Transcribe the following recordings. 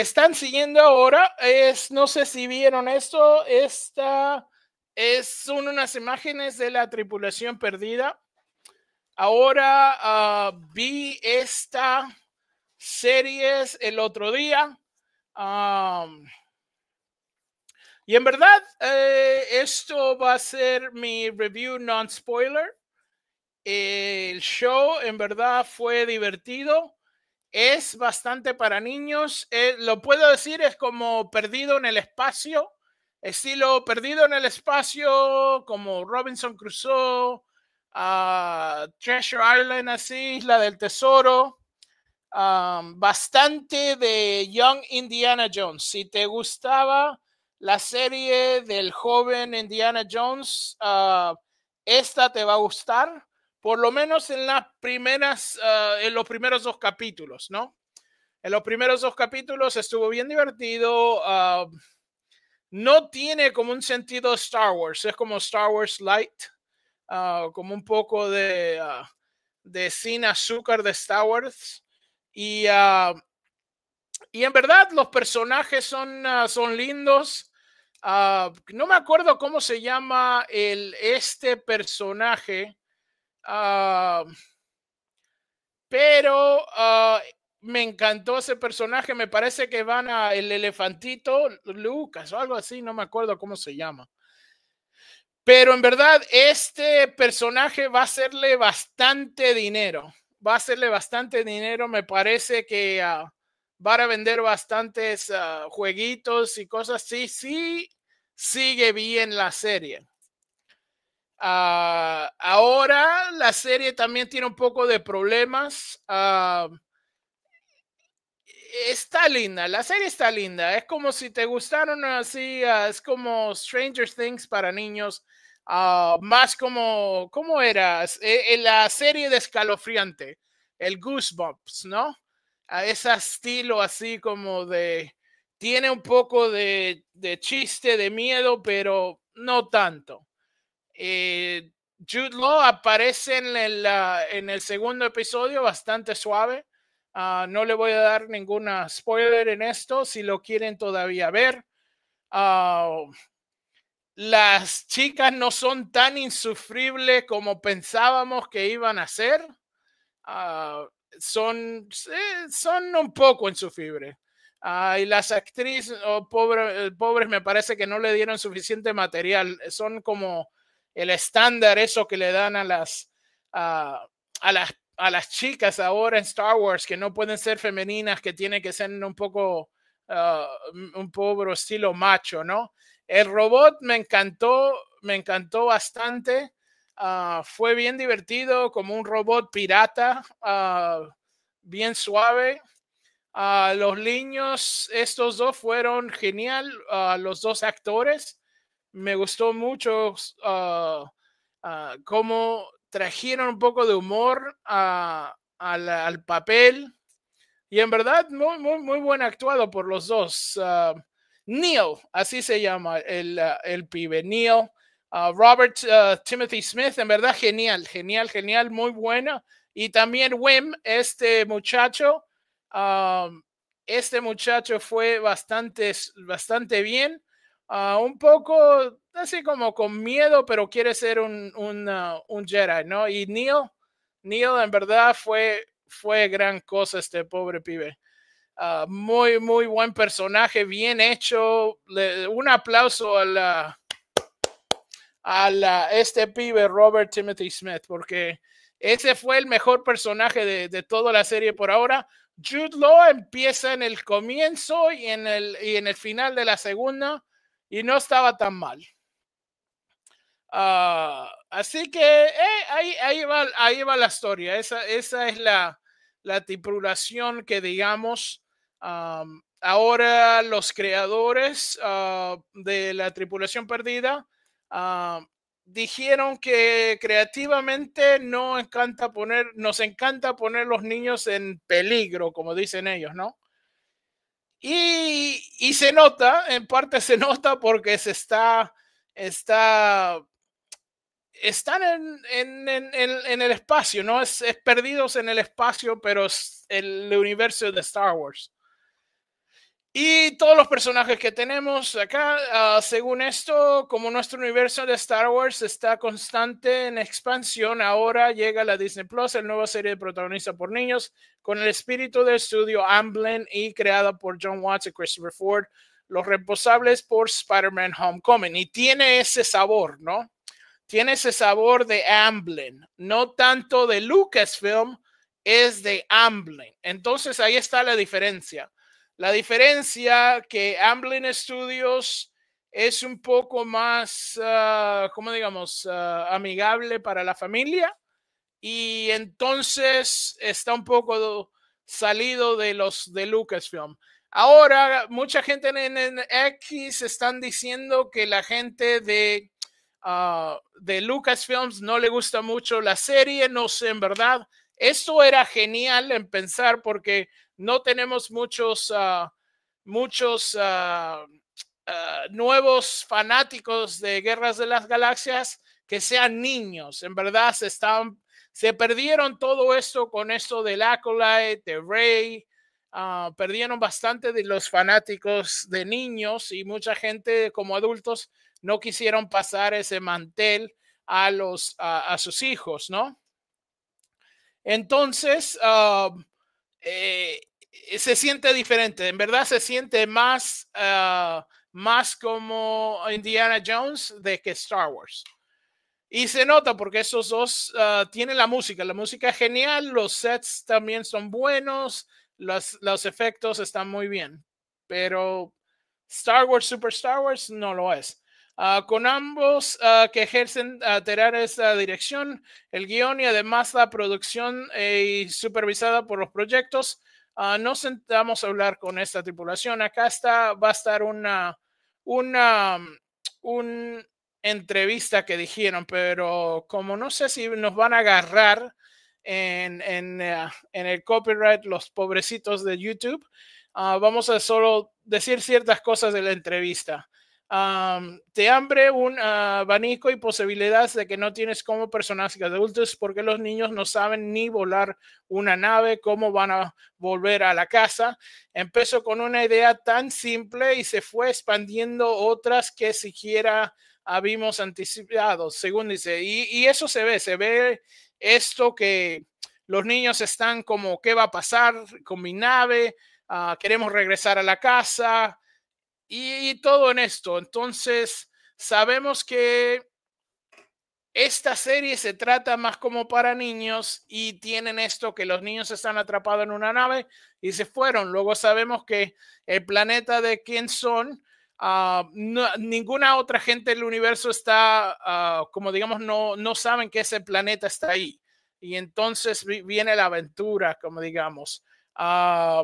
están siguiendo ahora es, no sé si vieron esto, esta es, son unas imágenes de la tripulación perdida. Ahora ah, vi esta serie el otro día. y en verdad, eh, esto va a ser mi review non-spoiler. El show en verdad fue divertido. Es bastante para niños. Eh, lo puedo decir, es como perdido en el espacio. Estilo perdido en el espacio, como Robinson Crusoe, ah, Treasure Island, así, Isla del Tesoro. Ah, bastante de Young Indiana Jones. Si te gustaba la serie del joven Indiana Jones, ah, esta te va a gustar por lo menos en las primeras, ah, en los primeros dos capítulos, ¿no? En los primeros dos capítulos estuvo bien divertido. Ah, no tiene como un sentido Star Wars, es como Star Wars Light, ah, como un poco de, de sin azúcar de Star Wars. Y, y en verdad los personajes son, son lindos. no me acuerdo cómo se llama el, este personaje Ah, pero ah, me encantó ese personaje. Me parece que van a el elefantito Lucas o algo así, no me acuerdo cómo se llama. Pero en verdad, este personaje va a hacerle bastante dinero. Va a hacerle bastante dinero. Me parece que va ah, van a vender bastantes jueguitos y cosas Sí, Sí, sigue bien la serie. Ah, ahora la serie también tiene un poco de problemas. Ah, está linda, la serie está linda. Es como si te gustaron así, ah, es como Stranger Things para niños. más como, ¿cómo era? Eh, eh, la serie de escalofriante, el Goosebumps, ¿no? A ese estilo así como de, tiene un poco de chiste, de miedo, pero no tanto. Eh, Jude Law aparece en el, ah, en el segundo episodio bastante suave. Ah, no le voy a dar ninguna spoiler en esto si lo quieren todavía ver. Ah, las chicas no son tan insufribles como pensábamos que iban a ser. son, son un poco insufribles. y las actrices, oh, pobres, eh, pobres, me parece que no le dieron suficiente material. Son como el estándar, eso que le dan a las, a, a las, chicas ahora en Star Wars, que no pueden ser femeninas, que tienen que ser un poco, ah, un pobre estilo macho, ¿no? El robot me encantó, me encantó bastante. Ah, fue bien divertido, como un robot pirata, ah, bien suave. los niños, estos dos fueron genial, los dos actores me gustó mucho ah, ah, cómo trajeron un poco de humor al papel. Y en verdad, muy, muy, muy buen actuado por los dos. Neo ah, Neil, así se llama el, el pibe, Neil. Robert Timothy Smith, en verdad, genial, genial, genial, muy buena. Y también Wim, este muchacho, este muchacho fue bastante, bastante bien Ah, un poco así como con miedo, pero quiere ser un, un, ah, Jedi, ¿no? Y Neil Neil en verdad fue, fue gran cosa este pobre pibe. Ah, muy, muy buen personaje, bien hecho. un aplauso a la, a este pibe Robert Timothy Smith, porque ese fue el mejor personaje de, toda la serie por ahora. Jude Law empieza en el comienzo y en el, y en el final de la segunda y no estaba tan mal. Ah, así que eh, ahí, ahí, va, ahí va la historia. Esa, esa es la, la tripulación que digamos. ahora los creadores ah, de la tripulación perdida dijeron que creativamente no encanta poner, nos encanta poner los niños en peligro, como dicen ellos, ¿no? Y, se nota, en parte se nota porque se está, está, están en, el espacio, ¿no? Es, es, perdidos en el espacio, pero es el universo de Star Wars. Y todos los personajes que tenemos acá, ah, según esto, como nuestro universo de Star Wars está constante en expansión, ahora llega la Disney Plus, la nueva serie de protagonista por niños, con el espíritu del estudio Amblin y creada por John Watts y Christopher Ford, los responsables por Spider-Man Homecoming. Y tiene ese sabor, ¿no? Tiene ese sabor de Amblin, no tanto de Lucasfilm, es de Amblin. Entonces ahí está la diferencia la diferencia que Amblin Studios es un poco más, ah, ¿cómo digamos?, ah, amigable para la familia y entonces está un poco salido de los de Lucasfilm. Ahora, mucha gente en, X están diciendo que la gente de, uh, de Lucasfilms no le gusta mucho la serie, no sé en verdad, esto era genial en pensar porque no tenemos muchos, ah, muchos ah, ah, nuevos fanáticos de Guerras de las Galaxias que sean niños. En verdad se, están, se perdieron todo esto con esto del Acolyte, de Rey. perdieron bastante de los fanáticos de niños y mucha gente como adultos no quisieron pasar ese mantel a, a sus hijos, ¿no? Entonces, ah, eh, se siente diferente, en verdad se siente más, ah, más como Indiana Jones de que Star Wars. Y se nota porque esos dos ah, tienen la música, la música es genial, los sets también son buenos, los, los efectos están muy bien, pero Star Wars, Super Star Wars no lo es. Ah, con ambos ah, que ejercen alterar ah, esta dirección, el guión y además la producción eh, supervisada por los proyectos. nos sentamos a hablar con esta tripulación. Acá está, va a estar una, una entrevista que dijeron, pero como no sé si nos van a agarrar en el copyright los pobrecitos de YouTube, vamos a solo decir ciertas cosas de la entrevista te hambre un ah, abanico y posibilidades de que no tienes como personajes adultos porque los niños no saben ni volar una nave, cómo van a volver a la casa. Empezó con una idea tan simple y se fue expandiendo otras que siquiera habíamos anticipado, según dice. Y, eso se ve, se ve esto que los niños están como, ¿qué va a pasar con mi nave? Ah, queremos regresar a la casa y, todo en esto. Entonces, sabemos que esta serie se trata más como para niños y tienen esto que los niños están atrapados en una nave y se fueron. Luego sabemos que el planeta de quién son, a ninguna otra gente del universo está, ah, como digamos, no, no saben que ese planeta está ahí. Y entonces viene la aventura, como digamos. Ah,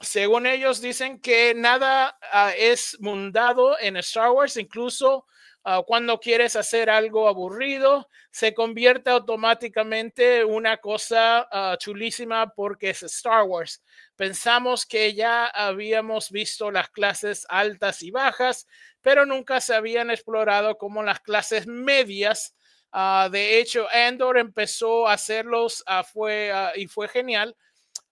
según ellos dicen que nada ah, es mundado en Star Wars, incluso ah, cuando quieres hacer algo aburrido, se convierte automáticamente una cosa ah, chulísima porque es Star Wars. Pensamos que ya habíamos visto las clases altas y bajas, pero nunca se habían explorado como las clases medias. de hecho, Endor empezó a hacerlos y fue genial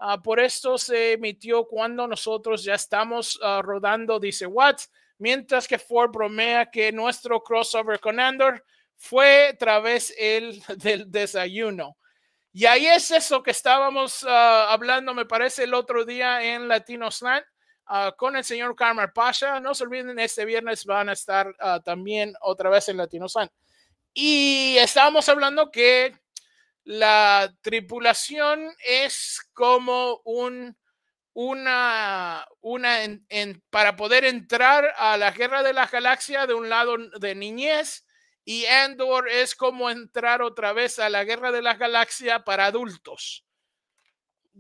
Ah, por esto se emitió cuando nosotros ya estamos ah, rodando, dice Watts, mientras que Ford bromea que nuestro crossover con Andor fue través el, del desayuno. Y ahí es eso que estábamos ah, hablando, me parece, el otro día en Latino Latinosland con el señor Carmel Pasha. No se olviden, este viernes van a estar también otra vez en Latino Slant. Y estábamos hablando que la tripulación es como un, una, para poder entrar a la guerra de la galaxia de un lado de niñez y Andor es como entrar otra vez a la guerra de la galaxia para adultos.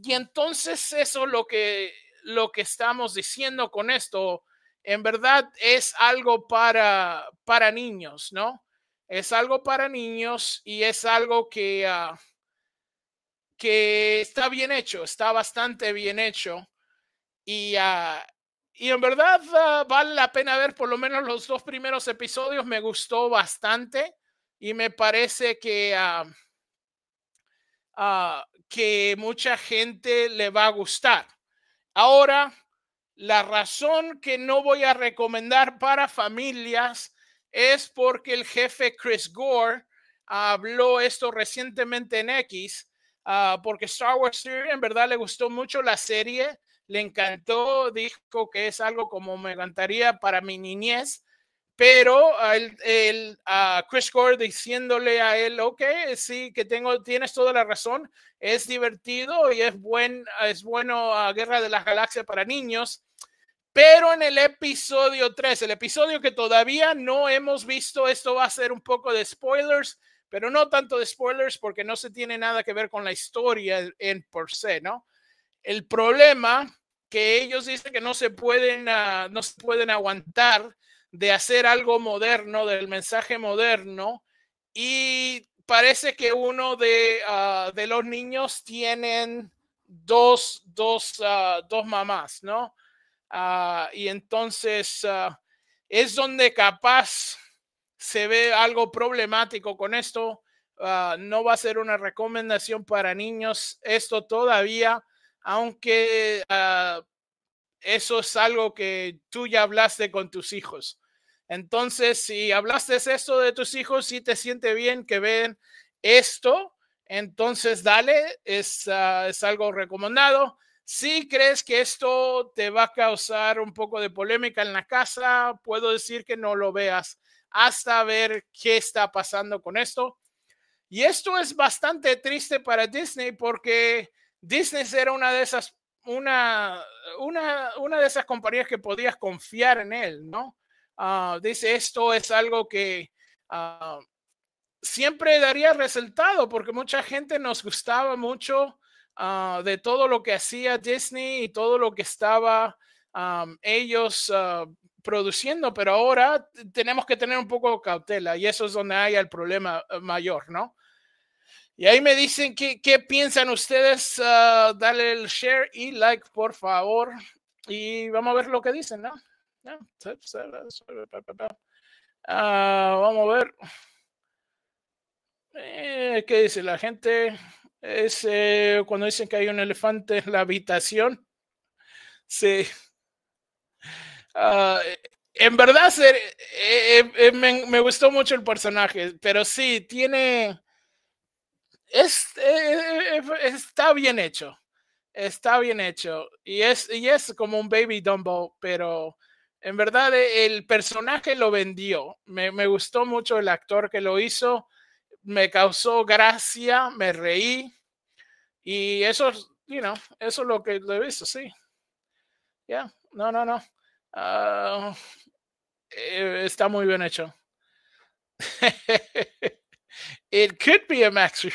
Y entonces eso lo que lo que estamos diciendo con esto en verdad es algo para para niños, ¿no? es algo para niños y es algo que, ah, que está bien hecho, está bastante bien hecho. Y, ah, en verdad ah, vale la pena ver por lo menos los dos primeros episodios, me gustó bastante y me parece que, que mucha gente le va a gustar. Ahora, la razón que no voy a recomendar para familias es porque el jefe Chris Gore habló esto recientemente en X, ah, porque Star Wars en verdad le gustó mucho la serie, le encantó, dijo que es algo como me encantaría para mi niñez, pero el, ah, Chris Gore diciéndole a él, ok, sí, que tengo, tienes toda la razón, es divertido y es, buen, es bueno a ah, Guerra de las Galaxias para niños, pero en el episodio 3, el episodio que todavía no hemos visto, esto va a ser un poco de spoilers, pero no tanto de spoilers porque no se tiene nada que ver con la historia en por sí, ¿no? El problema que ellos dicen que no se pueden, ah, no se pueden aguantar de hacer algo moderno, del mensaje moderno, y parece que uno de, ah, de los niños tienen dos, dos, ah, dos mamás, ¿no? Ah, y entonces ah, es donde capaz se ve algo problemático con esto. Ah, no va a ser una recomendación para niños esto todavía, aunque eso es algo que tú ya hablaste con tus hijos. Entonces, si hablaste esto de tus hijos, y te siente bien que ven esto, entonces dale, es, es algo recomendado. Si crees que esto te va a causar un poco de polémica en la casa, puedo decir que no lo veas hasta ver qué está pasando con esto. Y esto es bastante triste para Disney porque Disney era una de esas una, de esas compañías que podías confiar en él, ¿no? Ah, dice, esto es algo que ah, siempre daría resultado porque mucha gente nos gustaba mucho Ah, de todo lo que hacía Disney y todo lo que estaba ellos ah, produciendo, pero ahora tenemos que tener un poco cautela y eso es donde hay el problema eh, mayor, ¿no? Y ahí me dicen qué, qué piensan ustedes, ah, dale el share y like, por favor, y vamos a ver lo que dicen, ¿no? vamos a ver. Eh, ¿Qué dice la gente? Es eh, cuando dicen que hay un elefante en la habitación. Sí. Ah, en verdad, eh, eh, me, me, gustó mucho el personaje, pero sí, tiene... está bien hecho. Está bien hecho. Y es, y es como un baby Dumbo, pero en verdad el personaje lo vendió. Me, me gustó mucho el actor que lo hizo me causó gracia, me reí. Y eso, you know, eso es lo que le he visto, sí. Ya, no, no, no. Ah, eh, está muy bien hecho. It could be a Max